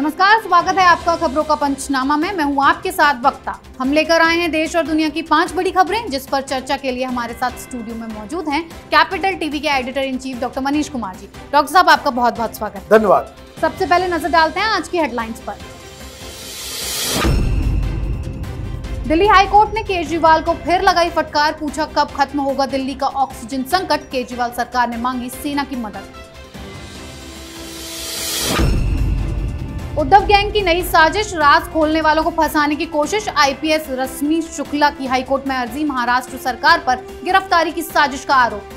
नमस्कार स्वागत है आपका खबरों का पंचनामा में मैं हूं आपके साथ वक्ता हम लेकर आए हैं देश और दुनिया की पांच बड़ी खबरें जिस पर चर्चा के लिए हमारे साथ स्टूडियो में मौजूद हैं कैपिटल टीवी के editor in chief doctor Manish Kumar ji doctor साहब आपका बहुत बहुत स्वागत धन्यवाद सबसे पहले नजर डालते हैं आज की हेडलाइंस पर दिल्ली हाईकोर्ट ने केजरीवाल को फिर लगाई फटकार पूछा कब खत्म होगा दिल्ली का ऑक्सीजन संकट केजरीवाल सरकार ने मांगी सेना की मदद उद्धव गैंग की नई साजिश राज खोलने वालों को फंसाने की कोशिश आईपीएस रश्मि शुक्ला की हाईकोर्ट में अर्जी महाराष्ट्र सरकार पर गिरफ्तारी की साजिश का आरोप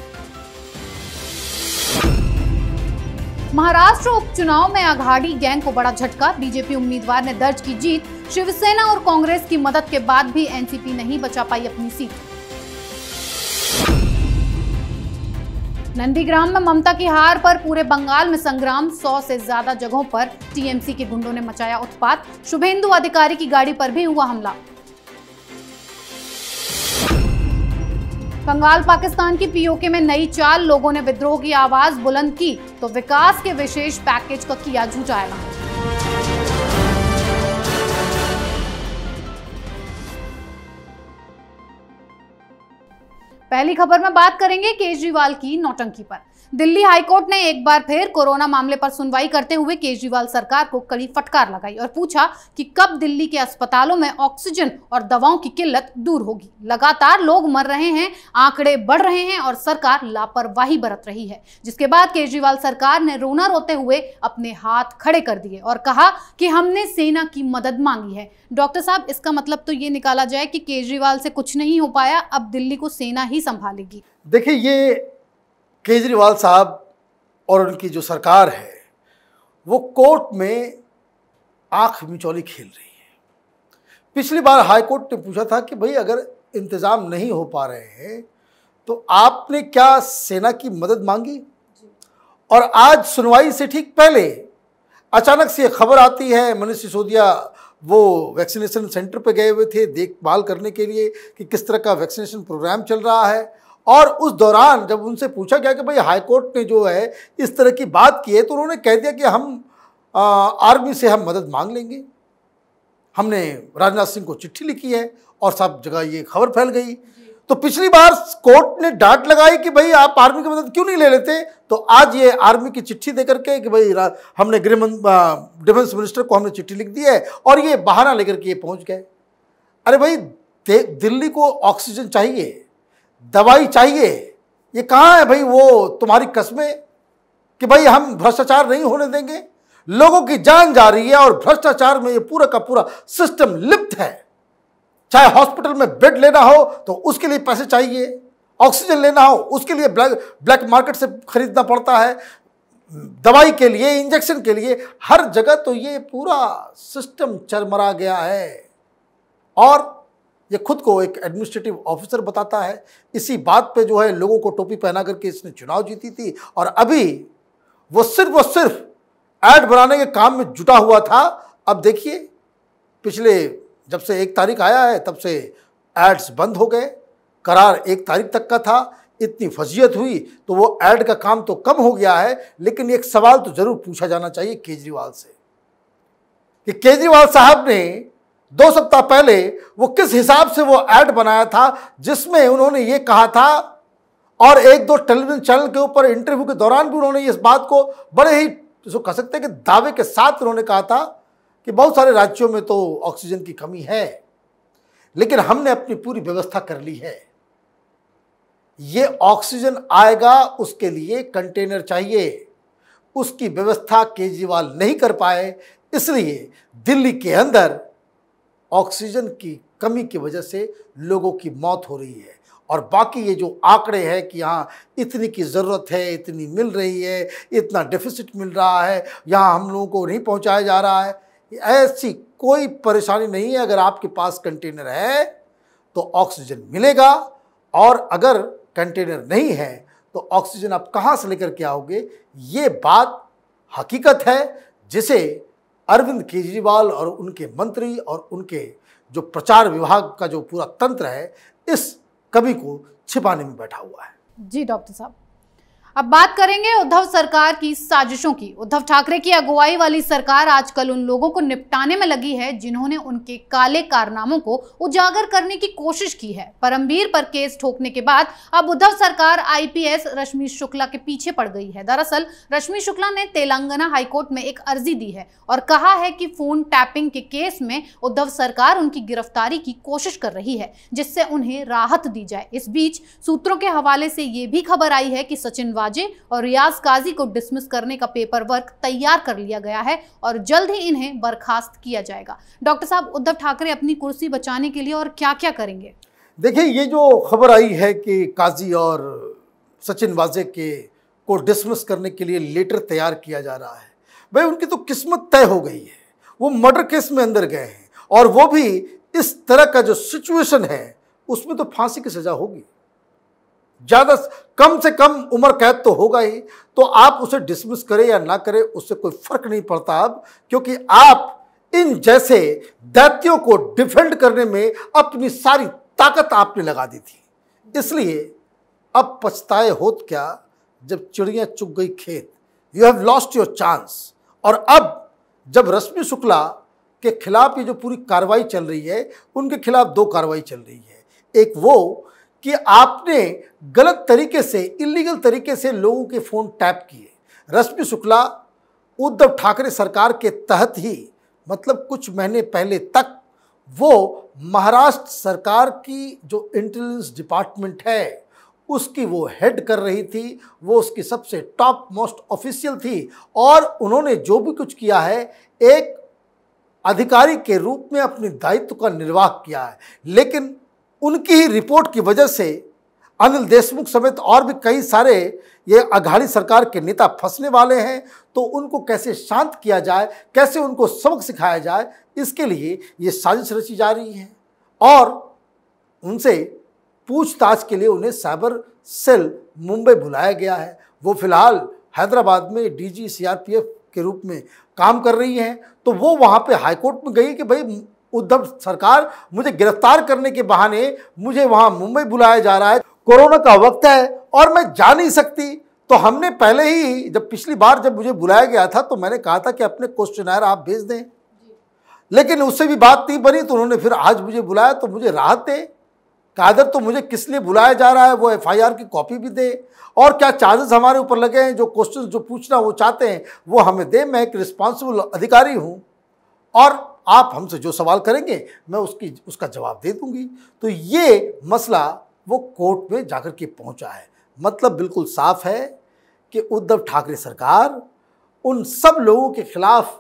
महाराष्ट्र उपचुनाव में अघाड़ी गैंग को बड़ा झटका बीजेपी उम्मीदवार ने दर्ज की जीत शिवसेना और कांग्रेस की मदद के बाद भी एनसीपी नहीं बचा पाई अपनी सीट नंदीग्राम में ममता की हार पर पूरे बंगाल में संग्राम सौ से ज्यादा जगहों पर टीएमसी के गुंडों ने मचाया उत्पात शुभेंदु अधिकारी की गाड़ी पर भी हुआ हमला बंगाल पाकिस्तान की पीओके में नई चाल लोगों ने विद्रोह की आवाज बुलंद की तो विकास के विशेष पैकेज का किया झूठा ऐलान पहली खबर में बात करेंगे केजरीवाल की नौटंकी पर दिल्ली हाईकोर्ट ने एक बार फिर कोरोना मामले पर सुनवाई करते हुए केजरीवाल सरकार को कड़ी फटकार लगाई और पूछा कि कब दिल्ली के अस्पतालों में ऑक्सीजन और दवाओं की किल्लत दूर होगी लगातार लोग मर रहे हैं आंकड़े बढ़ रहे हैं और सरकार लापरवाही बरत रही है जिसके बाद केजरीवाल सरकार ने रोना रोते हुए अपने हाथ खड़े कर दिए और कहा कि हमने सेना की मदद मांगी है डॉक्टर साहब इसका मतलब तो ये निकाला जाए कि केजरीवाल से कुछ नहीं हो पाया अब दिल्ली को सेना ही संभालेगी देखिए ये केजरीवाल साहब और उनकी जो सरकार है वो कोर्ट में आंख मिचौली खेल रही है पिछली बार हाई कोर्ट ने पूछा था कि भाई अगर इंतज़ाम नहीं हो पा रहे हैं तो आपने क्या सेना की मदद मांगी और आज सुनवाई से ठीक पहले अचानक से खबर आती है मनीष सिसोदिया वो वैक्सीनेशन सेंटर पे गए हुए थे देखभाल करने के लिए कि किस तरह का वैक्सीनेशन प्रोग्राम चल रहा है और उस दौरान जब उनसे पूछा गया कि भाई हाई कोर्ट ने जो है इस तरह की बात की है तो उन्होंने कह दिया कि हम आर्मी से हम मदद मांग लेंगे हमने राजनाथ सिंह को चिट्ठी लिखी है और सब जगह ये खबर फैल गई तो पिछली बार कोर्ट ने डांट लगाई कि भाई आप आर्मी की मदद क्यों नहीं ले लेते तो आज ये आर्मी की चिट्ठी दे करके कि भाई हमने गृह डिफेंस मिनिस्टर को हमने चिट्ठी लिख दी है और ये बहाना लेकर के ये पहुंच गए अरे भाई दिल्ली को ऑक्सीजन चाहिए दवाई चाहिए ये कहाँ है भाई वो तुम्हारी कस्में कि भाई हम भ्रष्टाचार नहीं होने देंगे लोगों की जान जा रही है और भ्रष्टाचार में ये पूरा का पूरा सिस्टम लिप्त है चाहे हॉस्पिटल में बेड लेना हो तो उसके लिए पैसे चाहिए ऑक्सीजन लेना हो उसके लिए ब्लैक ब्लैक मार्केट से खरीदना पड़ता है दवाई के लिए इंजेक्शन के लिए हर जगह तो ये पूरा सिस्टम चरमरा गया है और ये खुद को एक एडमिनिस्ट्रेटिव ऑफिसर बताता है इसी बात पे जो है लोगों को टोपी पहना करके इसने चुनाव जीती थी और अभी वो सिर्फ वो सिर्फ ऐड बनाने के काम में जुटा हुआ था अब देखिए पिछले जब से एक तारीख आया है तब से एड्स बंद हो गए करार एक तारीख तक का था इतनी फजीयत हुई तो वो ऐड का काम तो कम हो गया है लेकिन एक सवाल तो ज़रूर पूछा जाना चाहिए केजरीवाल से कि केजरीवाल साहब ने दो सप्ताह पहले वो किस हिसाब से वो ऐड बनाया था जिसमें उन्होंने ये कहा था और एक दो टेलीविजन चैनल के ऊपर इंटरव्यू के दौरान भी उन्होंने इस बात को बड़े ही जो कह सकते हैं कि दावे के साथ उन्होंने कहा था कि बहुत सारे राज्यों में तो ऑक्सीजन की कमी है लेकिन हमने अपनी पूरी व्यवस्था कर ली है ये ऑक्सीजन आएगा उसके लिए कंटेनर चाहिए उसकी व्यवस्था केजरीवाल नहीं कर पाए इसलिए दिल्ली के अंदर ऑक्सीजन की कमी की वजह से लोगों की मौत हो रही है और बाकी ये जो आंकड़े हैं कि यहाँ इतनी की ज़रूरत है इतनी मिल रही है इतना डिफिसिट मिल रहा है यहाँ हम लोगों को नहीं पहुँचाया जा रहा है ऐसी कोई परेशानी नहीं है अगर आपके पास कंटेनर है तो ऑक्सीजन मिलेगा और अगर कंटेनर नहीं है तो ऑक्सीजन आप कहाँ से लेकर के आओगे ये बात हकीकत है जिसे अरविंद केजरीवाल और उनके मंत्री और उनके जो प्रचार विभाग का जो पूरा तंत्र है इस कवि को छिपाने में बैठा हुआ है जी डॉक्टर साहब अब बात करेंगे उद्धव सरकार की साजिशों की उद्धव ठाकरे की अगुवाई वाली सरकार आजकल उन लोगों को निपटाने में लगी है जिन्होंने उनके काले कारनामों को उजागर करने की कोशिश की है परमवीर पर केस ठोकने के बाद अब उद्धव सरकार आईपीएस रश्मि शुक्ला के पीछे पड़ गई है दरअसल रश्मि शुक्ला ने तेलंगाना हाईकोर्ट में एक अर्जी दी है और कहा है कि फोन टैपिंग के केस में उद्धव सरकार उनकी गिरफ्तारी की कोशिश कर रही है जिससे उन्हें राहत दी जाए इस बीच सूत्रों के हवाले से ये भी खबर आई है कि सचिन वाजे और रियाज काजी को डिसमिस करने का पेपर वर्क तैयार कर लिया गया है और जल्द ही इन्हें बर्खास्त किया जाएगा डॉक्टर साहब उद्धव ठाकरे अपनी कुर्सी बचाने के लिए और क्या क्या करेंगे देखिए ये जो खबर आई है कि काजी और सचिन वाजे के को डिसमिस करने के लिए लेटर तैयार किया जा रहा है भाई उनकी तो किस्मत तय हो गई है वो मर्डर केस में अंदर गए हैं और वो भी इस तरह का जो सिचुएशन है उसमें तो फांसी की सज़ा होगी ज़्यादा कम से कम उम्र कैद तो होगा ही तो आप उसे डिसमिस करें या ना करें उससे कोई फर्क नहीं पड़ता अब क्योंकि आप इन जैसे दैत्यों को डिफेंड करने में अपनी सारी ताकत आपने लगा दी थी इसलिए अब पछताए हो क्या जब चिड़िया चुग गई खेत you have lost your chance और अब जब रश्मि शुक्ला के खिलाफ ये जो पूरी कार्रवाई चल रही है उनके खिलाफ दो कार्रवाई चल रही है एक वो कि आपने गलत तरीके से इलीगल तरीके से लोगों के फ़ोन टैप किए रश्मि शुक्ला उद्धव ठाकरे सरकार के तहत ही मतलब कुछ महीने पहले तक वो महाराष्ट्र सरकार की जो इंटेलिजेंस डिपार्टमेंट है उसकी वो हेड कर रही थी वो उसकी सबसे टॉप मोस्ट ऑफिशियल थी और उन्होंने जो भी कुछ किया है एक अधिकारी के रूप में अपने दायित्व का निर्वाह किया है लेकिन उनकी ही रिपोर्ट की वजह से अनिल देशमुख समेत और भी कई सारे ये अघाड़ी सरकार के नेता फंसने वाले हैं तो उनको कैसे शांत किया जाए कैसे उनको सबक सिखाया जाए इसके लिए ये साजिश रची जा रही है और उनसे पूछताछ के लिए उन्हें साइबर सेल मुंबई बुलाया गया है वो फिलहाल हैदराबाद में डीजी सीआरपीएफ के रूप में काम कर रही हैं तो वो वहाँ पे हाईकोर्ट में गई कि भाई उद्धव सरकार मुझे गिरफ्तार करने के बहाने मुझे वहां मुंबई बुलाया जा रहा है कोरोना का वक्त है और मैं जा नहीं सकती तो हमने पहले ही जब पिछली बार जब मुझे बुलाया गया था तो मैंने कहा था कि अपने क्वेश्चनर आप भेज दें लेकिन उससे भी बात नहीं बनी तो उन्होंने फिर आज मुझे बुलाया तो मुझे राहत दे कादर तो मुझे किस लिए बुलाया जा रहा है वो एफआईआर की कॉपी भी दे और क्या चार्जेस हमारे ऊपर लगे हैं जो क्वेश्चन जो पूछना वो चाहते हैं वो हमें दे मैं एक रिस्पॉन्सिबल अधिकारी हूँ और आप हमसे जो सवाल करेंगे मैं उसकी उसका जवाब दे दूंगी तो ये मसला वो कोर्ट में जाकर के पहुंचा है मतलब बिल्कुल साफ है कि उद्धव ठाकरे सरकार उन सब लोगों के खिलाफ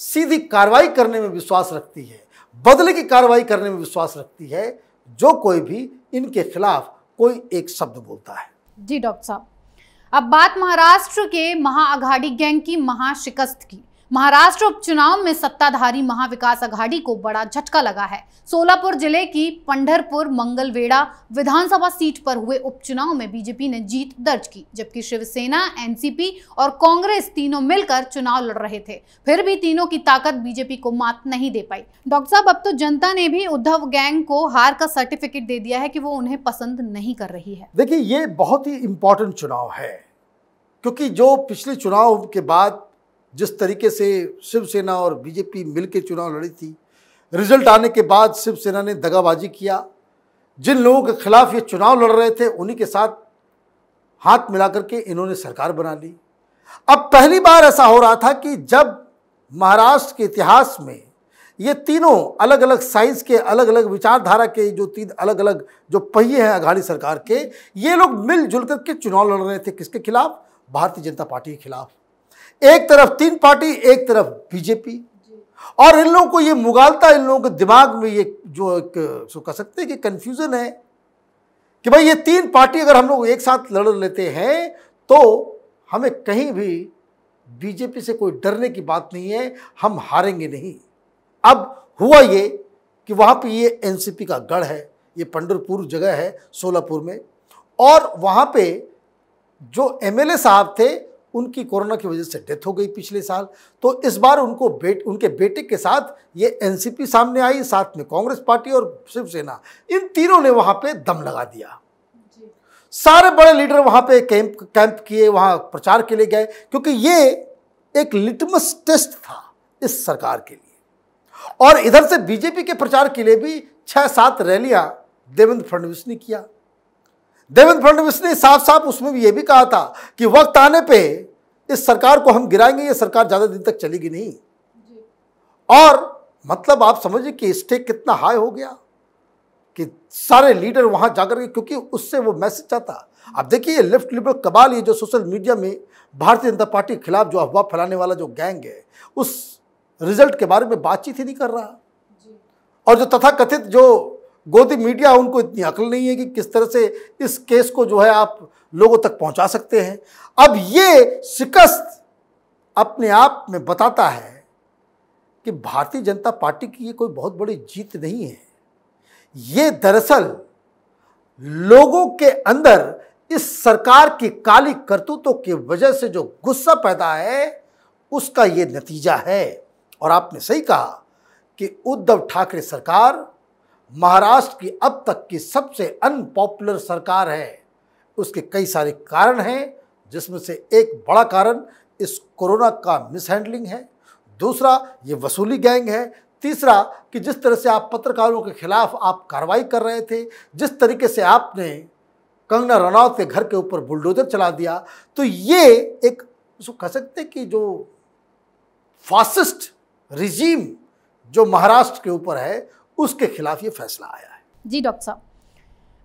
सीधी कार्रवाई करने में विश्वास रखती है बदले की कार्रवाई करने में विश्वास रखती है जो कोई भी इनके खिलाफ कोई एक शब्द बोलता है जी डॉक्टर साहब अब बात महाराष्ट्र के महाअघाड़ी गैंग की महाशिकस्त की महाराष्ट्र उपचुनाव में सत्ताधारी महाविकास अघाड़ी को बड़ा झटका लगा है सोलापुर जिले की पंढरपुर मंगलवेड़ा विधानसभा सीट पर हुए उपचुनाव में बीजेपी ने जीत दर्ज की जबकि शिवसेना एनसीपी और कांग्रेस तीनों मिलकर चुनाव लड़ रहे थे फिर भी तीनों की ताकत बीजेपी को मात नहीं दे पाई डॉक्टर साहब अब तो जनता ने भी उद्धव गैंग को हार का सर्टिफिकेट दे दिया है की वो उन्हें पसंद नहीं कर रही है देखिए ये बहुत ही इम्पोर्टेंट चुनाव है क्योंकि जो पिछले चुनाव के बाद जिस तरीके से शिवसेना और बीजेपी मिलकर चुनाव लड़ी थी रिजल्ट आने के बाद शिवसेना ने दगाबाजी किया जिन लोगों के खिलाफ ये चुनाव लड़ रहे थे उन्हीं के साथ हाथ मिला करके इन्होंने सरकार बना ली अब पहली बार ऐसा हो रहा था कि जब महाराष्ट्र के इतिहास में ये तीनों अलग अलग साइज के अलग अलग विचारधारा के जो तीन अलग अलग जो पहिए हैं अघाड़ी सरकार के ये लोग मिलजुल करके चुनाव लड़ रहे थे किसके खिलाफ भारतीय जनता पार्टी के खिलाफ एक तरफ तीन पार्टी एक तरफ बीजेपी और इन लोगों को ये मुगालता इन लोगों के दिमाग में ये जो एक सो कह सकते हैं कि कन्फ्यूज़न है कि भाई ये तीन पार्टी अगर हम लोग एक साथ लड़ लेते हैं तो हमें कहीं भी बीजेपी से कोई डरने की बात नहीं है हम हारेंगे नहीं अब हुआ ये कि वहाँ पे ये एनसीपी का गढ़ है ये पंडरपुर जगह है सोलापुर में और वहाँ पे जो एमएलए साहब थे उनकी कोरोना की वजह से डेथ हो गई पिछले साल तो इस बार उनको बेट उनके बेटे के साथ ये एनसीपी सामने आई साथ में कांग्रेस पार्टी और शिवसेना इन तीनों ने वहाँ पे दम लगा दिया सारे बड़े लीडर वहाँ पे कैंप कैंप किए वहाँ प्रचार के लिए गए क्योंकि ये एक लिटमस टेस्ट था इस सरकार के लिए और इधर से बीजेपी के प्रचार के लिए भी छः सात रैलियाँ देवेंद्र फडणवीस ने किया देवेंद्र फडणवीस ने साफ साफ उसमें भी ये भी कहा था कि वक्त आने पे इस सरकार को हम गिराएंगे ये सरकार ज़्यादा दिन तक चलेगी नहीं और मतलब आप समझिए कि स्टेक कितना हाई हो गया कि सारे लीडर वहाँ जाकर के क्योंकि उससे वो मैसेज चाहता अब देखिए ये लेफ्ट लिबरल कबाल ये जो सोशल मीडिया में भारतीय जनता पार्टी के खिलाफ जो अफवाह फैलाने वाला जो गैंग है उस रिजल्ट के बारे में बातचीत ही नहीं कर रहा और जो तथाकथित जो गोदी मीडिया उनको इतनी अकल नहीं है कि किस तरह से इस केस को जो है आप लोगों तक पहुंचा सकते हैं अब ये शिकस्त अपने आप में बताता है कि भारतीय जनता पार्टी की ये कोई बहुत बड़ी जीत नहीं है ये दरअसल लोगों के अंदर इस सरकार की काली करतूतों की वजह से जो गुस्सा पैदा है उसका ये नतीजा है और आपने सही कहा कि उद्धव ठाकरे सरकार महाराष्ट्र की अब तक की सबसे अनपॉपुलर सरकार है उसके कई सारे कारण हैं जिसमें से एक बड़ा कारण इस कोरोना का मिसहैंडलिंग है दूसरा ये वसूली गैंग है तीसरा कि जिस तरह से आप पत्रकारों के खिलाफ आप कार्रवाई कर रहे थे जिस तरीके से आपने कंगना रनौत के घर के ऊपर बुलडोजर चला दिया तो ये एक उसको कह सकते कि जो फासिस्ट रिजीम जो महाराष्ट्र के ऊपर है उसके खिलाफ ये फैसला आया है जी डॉक्टर साहब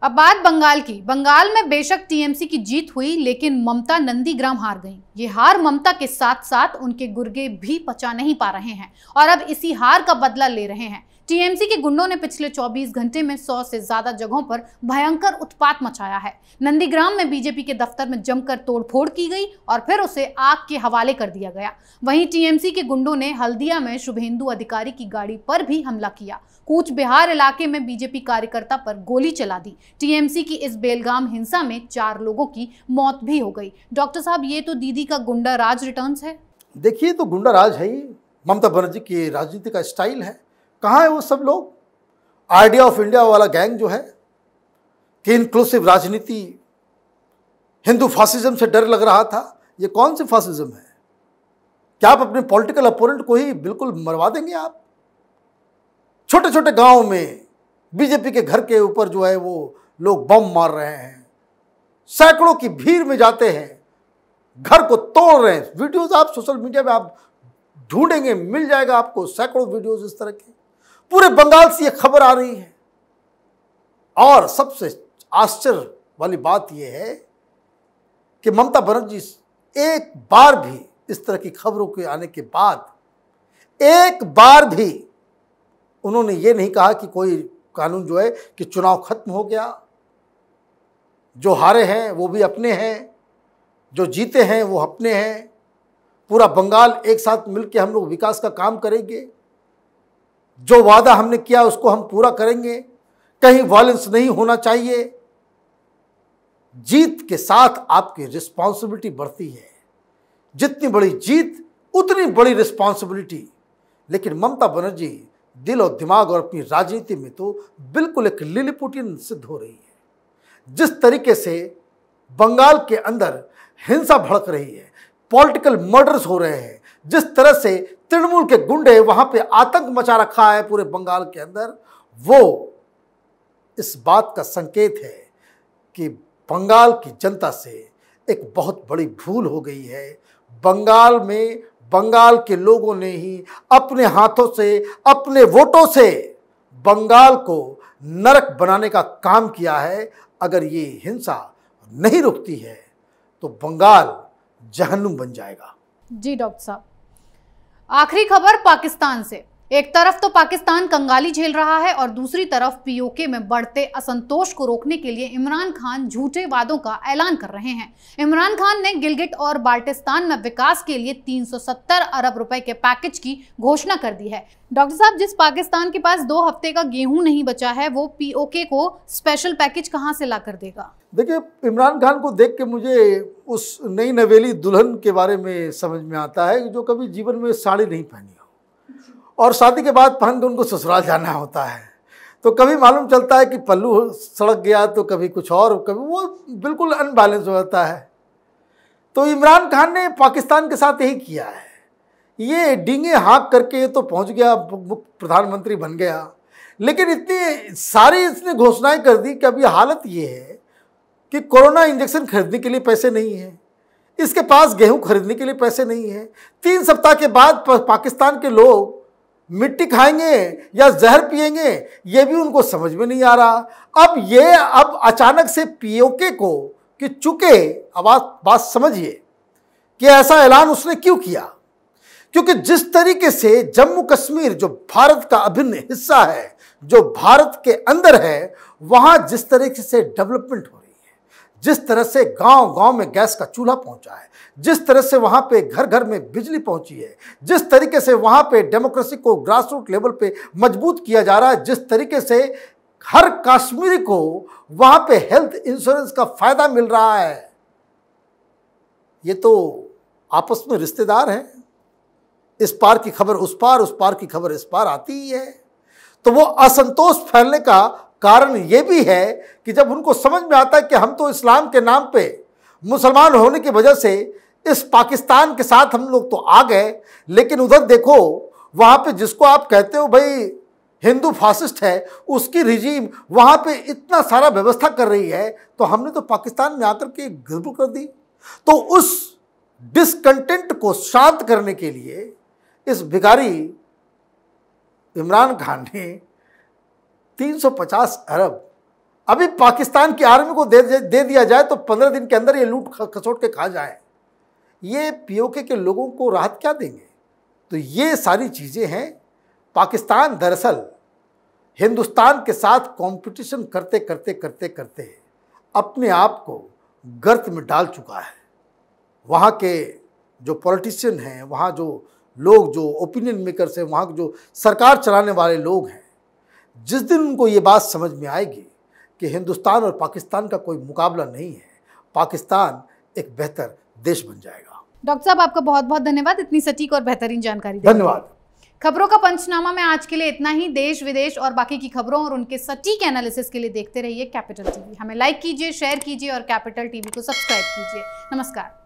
अब बात बंगाल की बंगाल में बेशक टीएमसी की जीत हुई लेकिन ममता नंदीग्राम हार गई ये हार ममता के साथ साथ उनके गुर्गे भी पचा नहीं पा रहे हैं और अब इसी हार का बदला ले रहे हैं टीएमसी के गुंडों ने पिछले 24 घंटे में 100 से ज्यादा जगहों पर भयंकर उत्पात मचाया है नंदीग्राम में बीजेपी के दफ्तर में जमकर तोड़फोड़ की गई और फिर उसे आग के हवाले कर दिया गया वहीं टीएमसी के गुंडों ने हल्दिया में शुभेंदु अधिकारी की गाड़ी पर भी हमला किया कूच बिहार इलाके में बीजेपी कार्यकर्ता पर गोली चला दी टीएमसी की इस बेलगाम हिंसा में चार लोगों की मौत भी हो गई डॉक्टर साहब ये तो दीदी का गुंडा राज रिटर्न है देखिए तो गुंडा राज है ही ममता बनर्जी की राजनीति का स्टाइल है कहाँ है वो सब लोग आइडिया ऑफ इंडिया वाला गैंग जो है कि इंक्लूसिव राजनीति हिंदू फासिज्म से डर लग रहा था ये कौन से फासिज्म है क्या आप अपने पॉलिटिकल अपोनेंट को ही बिल्कुल मरवा देंगे आप छोटे छोटे गांव में बीजेपी के घर के ऊपर जो है वो लोग बम मार रहे हैं सैकड़ों की भीड़ में जाते हैं घर को तोड़ रहे हैं वीडियोस आप सोशल मीडिया में आप ढूंढेंगे मिल जाएगा आपको सैकड़ों वीडियोस इस तरह के पूरे बंगाल से ये खबर आ रही है और सबसे आश्चर्य वाली बात यह है कि ममता बनर्जी एक बार भी इस तरह की खबरों के आने के बाद एक बार भी उन्होंने ये नहीं कहा कि कोई कानून जो है कि चुनाव खत्म हो गया जो हारे हैं वो भी अपने हैं जो जीते हैं वो अपने हैं पूरा बंगाल एक साथ मिलकर हम लोग विकास का काम करेंगे जो वादा हमने किया उसको हम पूरा करेंगे कहीं वायलेंस नहीं होना चाहिए जीत के साथ आपकी रिस्पॉन्सिबिलिटी बढ़ती है जितनी बड़ी जीत उतनी बड़ी रिस्पॉन्सिबिलिटी लेकिन ममता बनर्जी दिल और दिमाग और अपनी राजनीति में तो बिल्कुल एक लिलिपुटिन सिद्ध हो रही है जिस तरीके से बंगाल के अंदर हिंसा भड़क रही है पॉलिटिकल मर्डर्स हो रहे हैं जिस तरह से तृणमूल के गुंडे वहां पे आतंक मचा रखा है पूरे बंगाल के अंदर वो इस बात का संकेत है कि बंगाल की जनता से एक बहुत बड़ी भूल हो गई है बंगाल में बंगाल के लोगों ने ही अपने हाथों से अपने वोटों से बंगाल को नरक बनाने का काम किया है अगर ये हिंसा नहीं रुकती है तो बंगाल जहन्नुम बन जाएगा जी डॉक्टर साहब आखिरी खबर पाकिस्तान से एक तरफ तो पाकिस्तान कंगाली झेल रहा है और दूसरी तरफ पीओके में बढ़ते असंतोष को रोकने के लिए इमरान खान झूठे वादों का ऐलान कर रहे हैं इमरान खान ने गिलगिट और बाल्टिस्तान में विकास के लिए 370 अरब रुपए के पैकेज की घोषणा कर दी है डॉक्टर साहब जिस पाकिस्तान के पास दो हफ्ते का गेहूं नहीं बचा है वो पीओके को स्पेशल पैकेज कहाँ से ला कर देगा देखिये इमरान खान को देख के मुझे उस नई नवेली दुल्हन के बारे में समझ में आता है जो कभी जीवन में साड़ी नहीं पहनी और शादी के बाद पहन के उनको ससुराल जाना होता है तो कभी मालूम चलता है कि पल्लू सड़क गया तो कभी कुछ और कभी वो बिल्कुल अनबैलेंस हो जाता है तो इमरान खान ने पाकिस्तान के साथ यही किया है ये डींगे हाँक करके ये तो पहुंच गया प्रधानमंत्री बन गया लेकिन इतनी सारी इसने घोषणाएं कर दी कि अभी हालत ये है कि कोरोना इंजेक्शन खरीदने के लिए पैसे नहीं हैं इसके पास गेहूं खरीदने के लिए पैसे नहीं हैं तीन सप्ताह के बाद पाकिस्तान के लोग मिट्टी खाएंगे या जहर पिएंगे ये भी उनको समझ में नहीं आ रहा अब ये अब अचानक से पीओके को कि चुके अब आप बात समझिए कि ऐसा ऐलान उसने क्यों किया क्योंकि जिस तरीके से जम्मू कश्मीर जो भारत का अभिन्न हिस्सा है जो भारत के अंदर है वहाँ जिस तरीके से डेवलपमेंट हो जिस तरह से गांव गांव में गैस का चूल्हा पहुंचा है जिस तरह से वहां पे घर घर में बिजली पहुंची है जिस तरीके से वहां पे डेमोक्रेसी को ग्रासरूट लेवल पे मजबूत किया जा रहा है जिस तरीके से हर कश्मीरी को वहां पे हेल्थ इंश्योरेंस का फायदा मिल रहा है ये तो आपस में रिश्तेदार हैं इस पार की खबर उस पार उस पार की खबर इस पार आती ही है तो वो असंतोष फैलने का कारण ये भी है कि जब उनको समझ में आता है कि हम तो इस्लाम के नाम पे मुसलमान होने की वजह से इस पाकिस्तान के साथ हम लोग तो आ गए लेकिन उधर देखो वहाँ पे जिसको आप कहते हो भाई हिंदू फासिस्ट है उसकी रिजीम वहाँ पे इतना सारा व्यवस्था कर रही है तो हमने तो पाकिस्तान में आकर के गर्भ कर दी तो उस डिसकंटेंट को शांत करने के लिए इस भिगारी इमरान खान ने 350 अरब अभी पाकिस्तान की आर्मी को दे दे दिया जाए तो 15 दिन के अंदर ये लूट खसोट के खा जाए ये पीओके के लोगों को राहत क्या देंगे तो ये सारी चीज़ें हैं पाकिस्तान दरअसल हिंदुस्तान के साथ कंपटीशन करते करते करते करते अपने आप को गर्त में डाल चुका है वहाँ के जो पॉलिटिशियन हैं वहाँ जो लोग जो ओपिनियन मेकर्स हैं वहाँ जो सरकार चलाने वाले लोग हैं जिस दिन उनको ये बात समझ में आएगी कि हिंदुस्तान और पाकिस्तान का कोई मुकाबला नहीं है पाकिस्तान एक बेहतर देश बन जाएगा डॉक्टर साहब आपका बहुत बहुत धन्यवाद इतनी सटीक और बेहतरीन जानकारी धन्यवाद खबरों का पंचनामा में आज के लिए इतना ही देश विदेश और बाकी की खबरों और उनके सटीक एनालिसिस के लिए देखते रहिए कैपिटल टीवी हमें लाइक कीजिए शेयर कीजिए और कैपिटल टीवी को सब्सक्राइब कीजिए नमस्कार